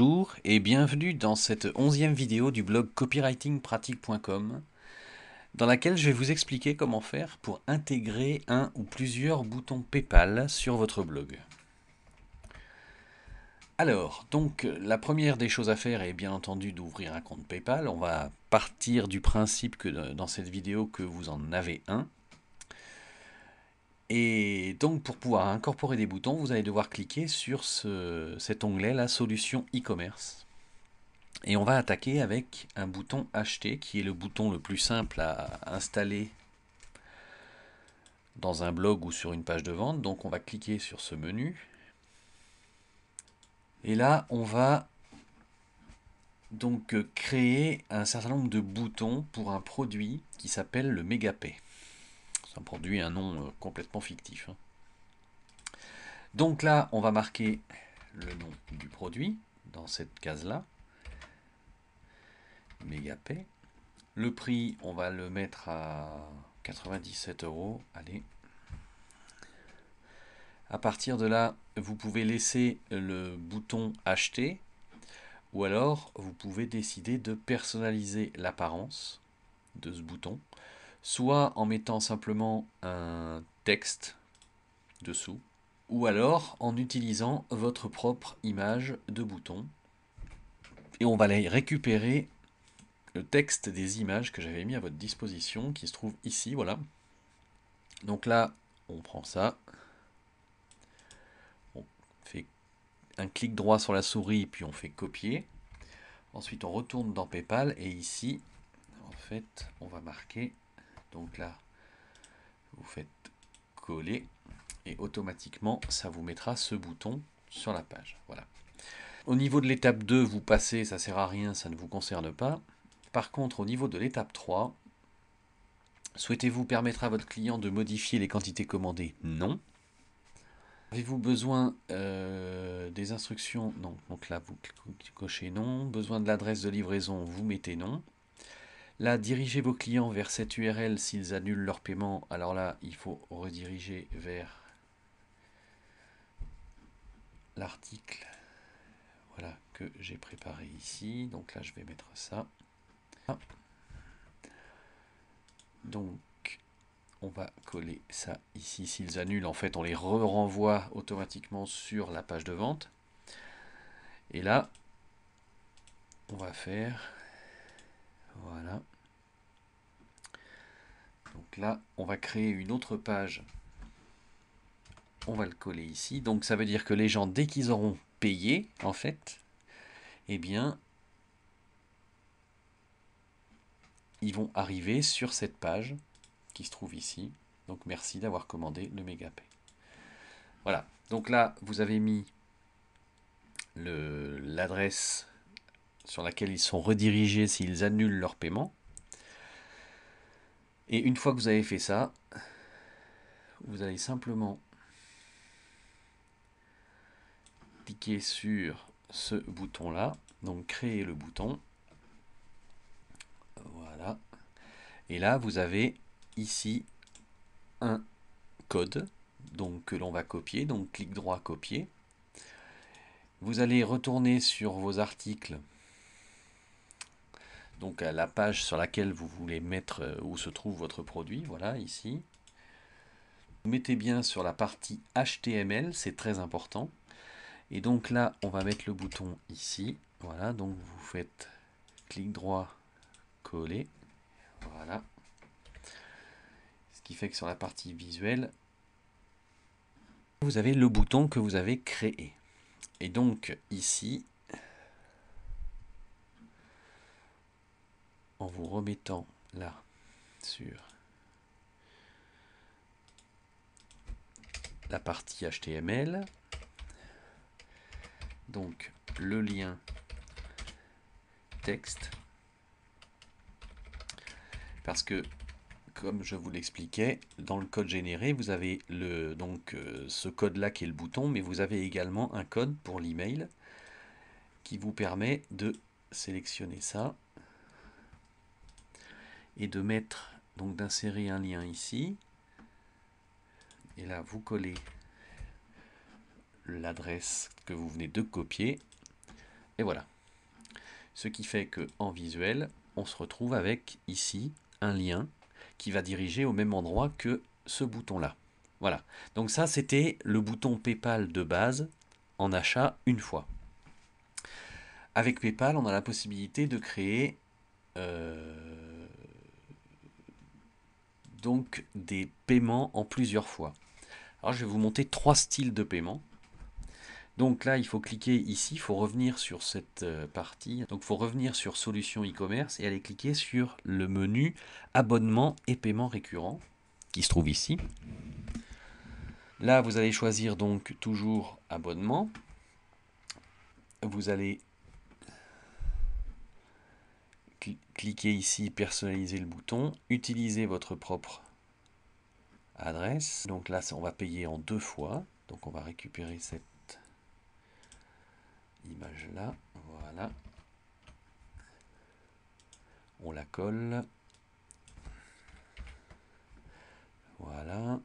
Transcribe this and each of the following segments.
Bonjour et bienvenue dans cette onzième vidéo du blog copywritingpratique.com dans laquelle je vais vous expliquer comment faire pour intégrer un ou plusieurs boutons PayPal sur votre blog. Alors, donc la première des choses à faire est bien entendu d'ouvrir un compte PayPal. On va partir du principe que dans cette vidéo que vous en avez un. Et donc pour pouvoir incorporer des boutons, vous allez devoir cliquer sur cet onglet, la solution e-commerce. Et on va attaquer avec un bouton acheter qui est le bouton le plus simple à installer dans un blog ou sur une page de vente. Donc on va cliquer sur ce menu. Et là, on va donc créer un certain nombre de boutons pour un produit qui s'appelle le MegaPay ça produit un nom euh, complètement fictif. Hein. Donc là, on va marquer le nom du produit dans cette case-là. P. Le prix, on va le mettre à 97 euros. Allez. À partir de là, vous pouvez laisser le bouton acheter ou alors vous pouvez décider de personnaliser l'apparence de ce bouton soit en mettant simplement un texte dessous, ou alors en utilisant votre propre image de bouton. Et on va aller récupérer le texte des images que j'avais mis à votre disposition, qui se trouve ici, voilà. Donc là, on prend ça. On fait un clic droit sur la souris, puis on fait copier. Ensuite, on retourne dans PayPal, et ici, en fait, on va marquer donc là, vous faites coller et automatiquement, ça vous mettra ce bouton sur la page. Voilà. Au niveau de l'étape 2, vous passez, ça sert à rien, ça ne vous concerne pas. Par contre, au niveau de l'étape 3, souhaitez-vous permettre à votre client de modifier les quantités commandées Non. Avez-vous besoin euh, des instructions Non. Donc là, vous cochez non. Besoin de l'adresse de livraison Vous mettez non. Là, dirigez vos clients vers cette URL s'ils annulent leur paiement. Alors là, il faut rediriger vers l'article voilà, que j'ai préparé ici. Donc là, je vais mettre ça. Donc, on va coller ça ici. S'ils annulent, en fait, on les re renvoie automatiquement sur la page de vente. Et là, on va faire voilà. Donc là, on va créer une autre page. On va le coller ici. Donc ça veut dire que les gens, dès qu'ils auront payé, en fait, eh bien, ils vont arriver sur cette page qui se trouve ici. Donc merci d'avoir commandé le Megapay. Voilà. Donc là, vous avez mis l'adresse sur laquelle ils sont redirigés s'ils annulent leur paiement. Et une fois que vous avez fait ça, vous allez simplement cliquer sur ce bouton-là, donc créer le bouton. Voilà. Et là, vous avez ici un code donc que l'on va copier, donc clic droit copier. Vous allez retourner sur vos articles donc la page sur laquelle vous voulez mettre euh, où se trouve votre produit, voilà ici. Vous mettez bien sur la partie HTML, c'est très important. Et donc là, on va mettre le bouton ici. Voilà, donc vous faites clic droit, coller. Voilà. Ce qui fait que sur la partie visuelle, vous avez le bouton que vous avez créé. Et donc ici, en vous remettant là sur la partie HTML. Donc le lien texte. Parce que, comme je vous l'expliquais, dans le code généré, vous avez le, donc euh, ce code-là qui est le bouton, mais vous avez également un code pour l'email qui vous permet de sélectionner ça et de mettre, donc d'insérer un lien ici. Et là, vous collez l'adresse que vous venez de copier. Et voilà. Ce qui fait que en visuel, on se retrouve avec ici un lien qui va diriger au même endroit que ce bouton-là. Voilà. Donc ça, c'était le bouton PayPal de base en achat une fois. Avec PayPal, on a la possibilité de créer euh, donc des paiements en plusieurs fois. Alors je vais vous montrer trois styles de paiement. Donc là, il faut cliquer ici, il faut revenir sur cette euh, partie. Donc il faut revenir sur Solutions e-commerce et aller cliquer sur le menu Abonnement et paiement récurrent qui se trouve ici. Là, vous allez choisir donc toujours Abonnement. Vous allez cliquez ici personnaliser le bouton, utilisez votre propre adresse. Donc là, on va payer en deux fois. Donc on va récupérer cette image là. Voilà. On la colle. Voilà.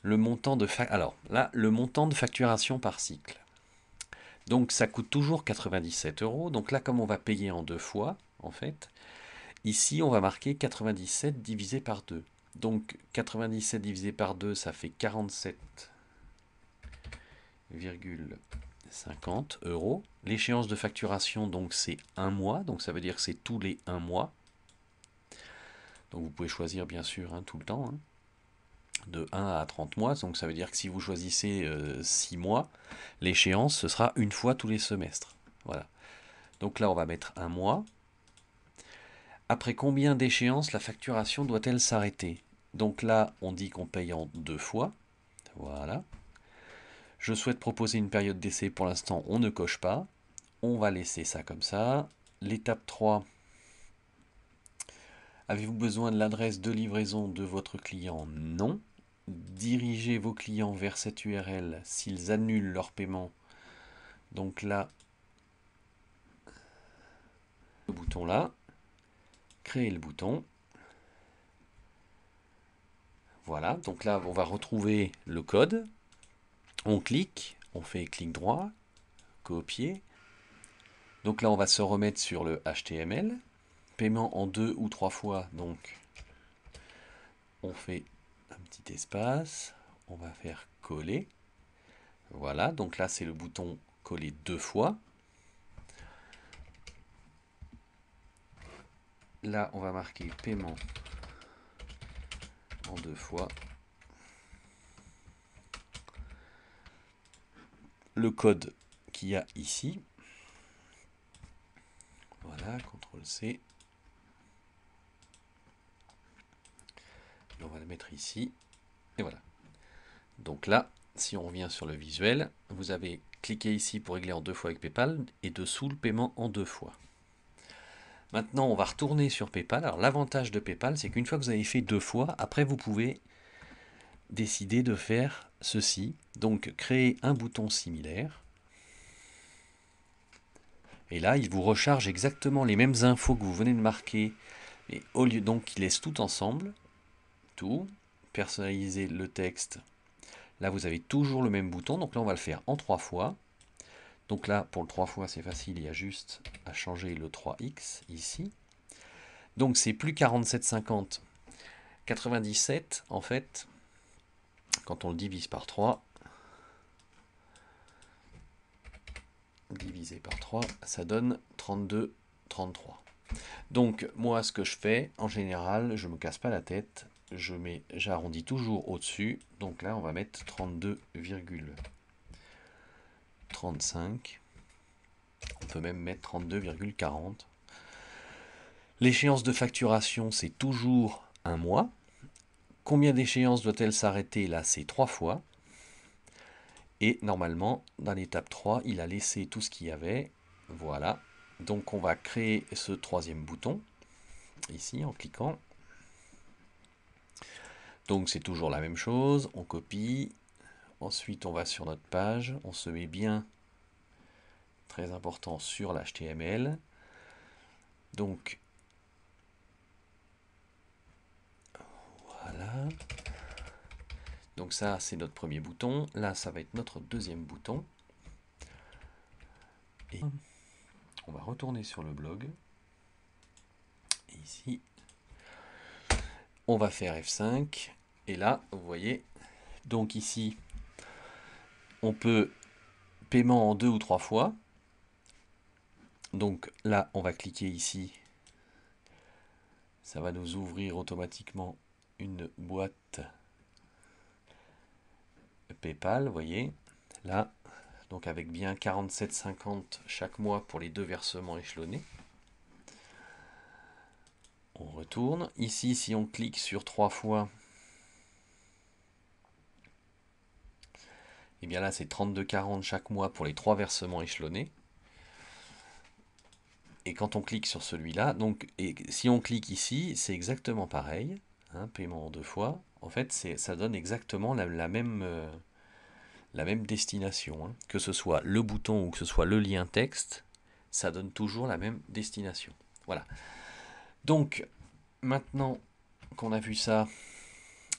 Le montant de alors là le montant de facturation par cycle. Donc ça coûte toujours 97 euros. Donc là comme on va payer en deux fois, en fait. Ici, on va marquer 97 divisé par 2. Donc 97 divisé par 2, ça fait 47,50 euros. L'échéance de facturation, donc c'est un mois, donc ça veut dire que c'est tous les un mois. Donc vous pouvez choisir bien sûr hein, tout le temps, hein. de 1 à 30 mois. Donc ça veut dire que si vous choisissez 6 euh, mois, l'échéance, ce sera une fois tous les semestres. Voilà. Donc là, on va mettre un mois après combien d'échéances la facturation doit-elle s'arrêter Donc là, on dit qu'on paye en deux fois. Voilà. Je souhaite proposer une période d'essai. Pour l'instant, on ne coche pas. On va laisser ça comme ça. L'étape 3. Avez-vous besoin de l'adresse de livraison de votre client Non. Dirigez vos clients vers cette URL s'ils annulent leur paiement. Donc là, le bouton là, créer le bouton. Voilà, donc là, on va retrouver le code. On clique, on fait clic droit, copier. Donc là, on va se remettre sur le HTML. Paiement en deux ou trois fois, donc on fait un petit espace. On va faire coller. Voilà, donc là, c'est le bouton coller deux fois. Là, on va marquer paiement en deux fois. Le code qu'il y a ici. Voilà, CTRL-C. on va le mettre ici. Et voilà. Donc là, si on revient sur le visuel, vous avez cliqué ici pour régler en deux fois avec PayPal et dessous le paiement en deux fois. Maintenant, on va retourner sur PayPal. Alors, l'avantage de PayPal, c'est qu'une fois que vous avez fait deux fois, après, vous pouvez décider de faire ceci. Donc, créer un bouton similaire. Et là, il vous recharge exactement les mêmes infos que vous venez de marquer. Et au lieu donc, il laisse tout ensemble. Tout. Personnaliser le texte. Là, vous avez toujours le même bouton. Donc là, on va le faire en trois fois. Donc là, pour le 3 fois, c'est facile, il y a juste à changer le 3x ici. Donc c'est plus 47,50. 97, en fait, quand on le divise par 3, divisé par 3, ça donne 32,33. Donc moi, ce que je fais, en général, je ne me casse pas la tête, j'arrondis toujours au-dessus. Donc là, on va mettre 32, 35. On peut même mettre 32,40. L'échéance de facturation, c'est toujours un mois. Combien d'échéances doit-elle s'arrêter Là, c'est trois fois. Et normalement, dans l'étape 3, il a laissé tout ce qu'il y avait. Voilà. Donc on va créer ce troisième bouton, ici, en cliquant. Donc c'est toujours la même chose, on copie, Ensuite, on va sur notre page, on se met bien, très important, sur l'HTML. Donc, voilà. Donc ça, c'est notre premier bouton. Là, ça va être notre deuxième bouton. Et on va retourner sur le blog. ici, on va faire F5. Et là, vous voyez, donc ici, on peut paiement en deux ou trois fois. Donc là, on va cliquer ici. Ça va nous ouvrir automatiquement une boîte PayPal, voyez. Là, donc avec bien 47,50 chaque mois pour les deux versements échelonnés. On retourne. Ici, si on clique sur trois fois, Et eh bien là, c'est 32,40 chaque mois pour les trois versements échelonnés. Et quand on clique sur celui-là, donc et si on clique ici, c'est exactement pareil. Hein, paiement en deux fois. En fait, ça donne exactement la, même, euh, la même destination. Hein. Que ce soit le bouton ou que ce soit le lien texte, ça donne toujours la même destination. Voilà. Donc, maintenant qu'on a vu ça,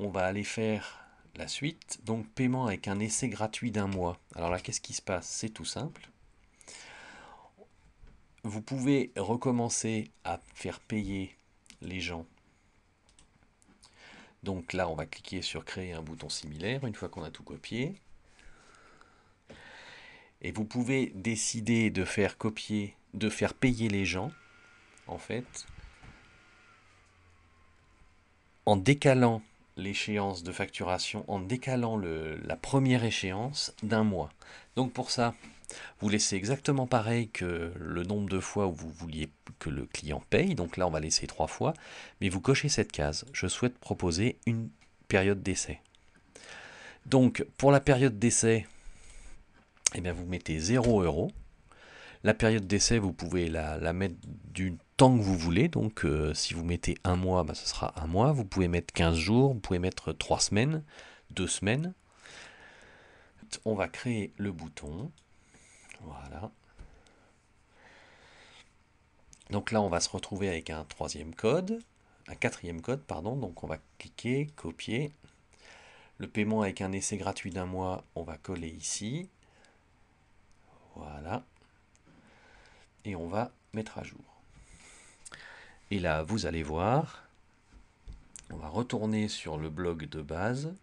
on va aller faire la suite, donc paiement avec un essai gratuit d'un mois. Alors là, qu'est-ce qui se passe C'est tout simple. Vous pouvez recommencer à faire payer les gens. Donc là, on va cliquer sur créer un bouton similaire une fois qu'on a tout copié. Et vous pouvez décider de faire copier, de faire payer les gens, en fait, en décalant l'échéance de facturation en décalant le, la première échéance d'un mois. Donc pour ça, vous laissez exactement pareil que le nombre de fois où vous vouliez que le client paye. Donc là, on va laisser trois fois. Mais vous cochez cette case. Je souhaite proposer une période d'essai. Donc pour la période d'essai, eh bien, vous mettez 0 euros. La période d'essai, vous pouvez la, la mettre d'une tant que vous voulez. Donc euh, si vous mettez un mois, bah, ce sera un mois. Vous pouvez mettre 15 jours, vous pouvez mettre 3 semaines, 2 semaines. On va créer le bouton. Voilà. Donc là, on va se retrouver avec un troisième code, un quatrième code, pardon. Donc on va cliquer, copier. Le paiement avec un essai gratuit d'un mois, on va coller ici. Voilà. Et on va mettre à jour là, vous allez voir, on va retourner sur le blog de base.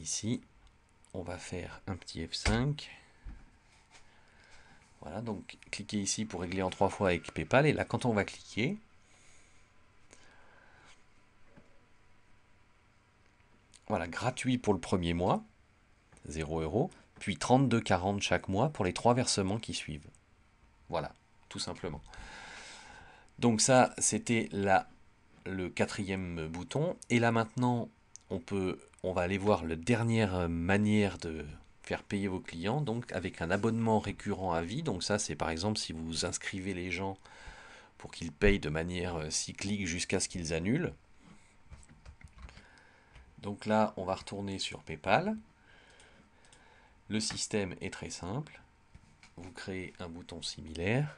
Ici, on va faire un petit F5. Voilà, donc cliquez ici pour régler en trois fois avec PayPal. Et là, quand on va cliquer, voilà, gratuit pour le premier mois, 0 euros, puis 32,40 chaque mois pour les trois versements qui suivent. Voilà, tout simplement. Donc ça, c'était le quatrième bouton. Et là maintenant, on, peut, on va aller voir la dernière manière de faire payer vos clients, donc avec un abonnement récurrent à vie. Donc ça, c'est par exemple si vous inscrivez les gens pour qu'ils payent de manière euh, cyclique jusqu'à ce qu'ils annulent. Donc là, on va retourner sur PayPal. Le système est très simple. Vous créez un bouton similaire.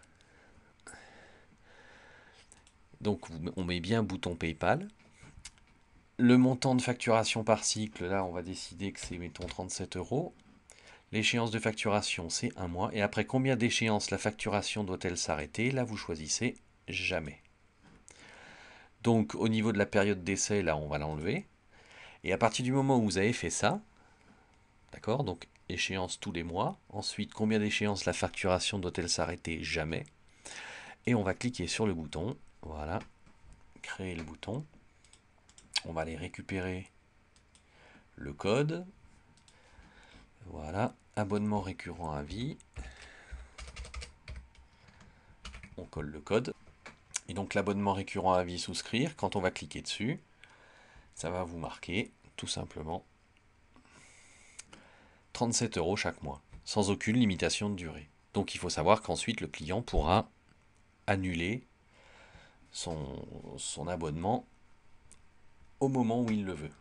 Donc on met bien bouton PayPal. Le montant de facturation par cycle, là on va décider que c'est mettons 37 euros. L'échéance de facturation c'est un mois. Et après combien d'échéances la facturation doit-elle s'arrêter Là vous choisissez jamais. Donc au niveau de la période d'essai, là on va l'enlever. Et à partir du moment où vous avez fait ça, d'accord, donc échéance tous les mois, ensuite combien d'échéances la facturation doit-elle s'arrêter Jamais. Et on va cliquer sur le bouton voilà. Créer le bouton. On va aller récupérer le code. Voilà. Abonnement récurrent à vie. On colle le code. Et donc l'abonnement récurrent à vie souscrire, quand on va cliquer dessus, ça va vous marquer tout simplement 37 euros chaque mois, sans aucune limitation de durée. Donc il faut savoir qu'ensuite le client pourra annuler son, son abonnement au moment où il le veut.